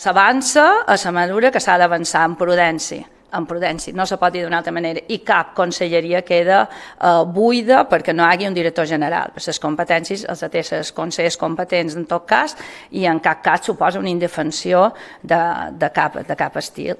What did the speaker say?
S'avança a la mesura que s'ha d'avançar amb prudència amb prudència, no se pot dir d'una altra manera, i cap conselleria queda eh, buida perquè no hi hagi un director general. les competències els té els consellers competents en tot cas i en cap cas suposa una indefensió de, de, cap, de cap estil.